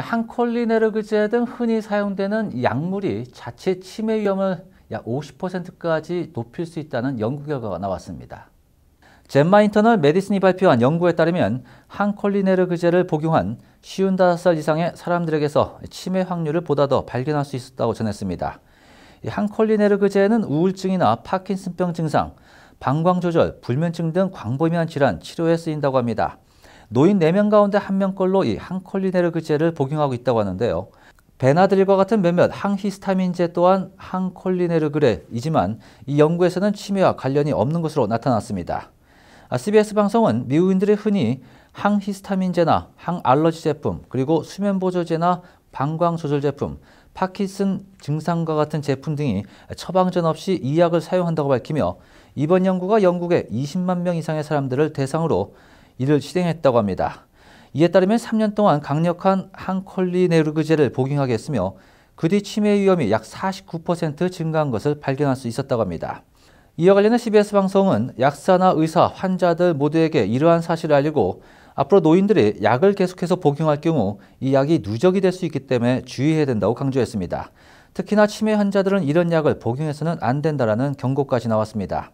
한콜리네르 그제 등 흔히 사용되는 약물이 자체 치매 위험을 약 50%까지 높일 수 있다는 연구 결과가 나왔습니다. 젠마 인터널 메디슨이 발표한 연구에 따르면 한콜리네르 그제를 복용한 55살 이상의 사람들에게서 치매 확률을 보다 더 발견할 수 있었다고 전했습니다. 한콜리네르 그제는 우울증이나 파킨슨병 증상, 방광조절, 불면증 등 광범위한 질환 치료에 쓰인다고 합니다. 노인 4명 가운데 1명꼴로 이 항콜리네르그제를 복용하고 있다고 하는데요. 베나드릴과 같은 몇몇 항히스타민제 또한 항콜리네르그레이지만 이 연구에서는 치매와 관련이 없는 것으로 나타났습니다. CBS 아, 방송은 미국인들이 흔히 항히스타민제나 항알러지 제품, 그리고 수면보조제나 방광조절 제품, 파킨슨 증상과 같은 제품 등이 처방전 없이 이 약을 사용한다고 밝히며 이번 연구가 영국의 20만 명 이상의 사람들을 대상으로 이를 실행했다고 합니다. 이에 따르면 3년 동안 강력한 항콜리네르그제를 복용하게 했으며 그 뒤 치매 위험이 약 49% 증가한 것을 발견할 수 있었다고 합니다. 이와 관련해 CBS 방송은 약사나 의사, 환자들 모두에게 이러한 사실을 알리고 앞으로 노인들이 약을 계속해서 복용할 경우 이 약이 누적이 될 수 있기 때문에 주의해야 된다고 강조했습니다. 특히나 치매 환자들은 이런 약을 복용해서는 안 된다라는 경고까지 나왔습니다.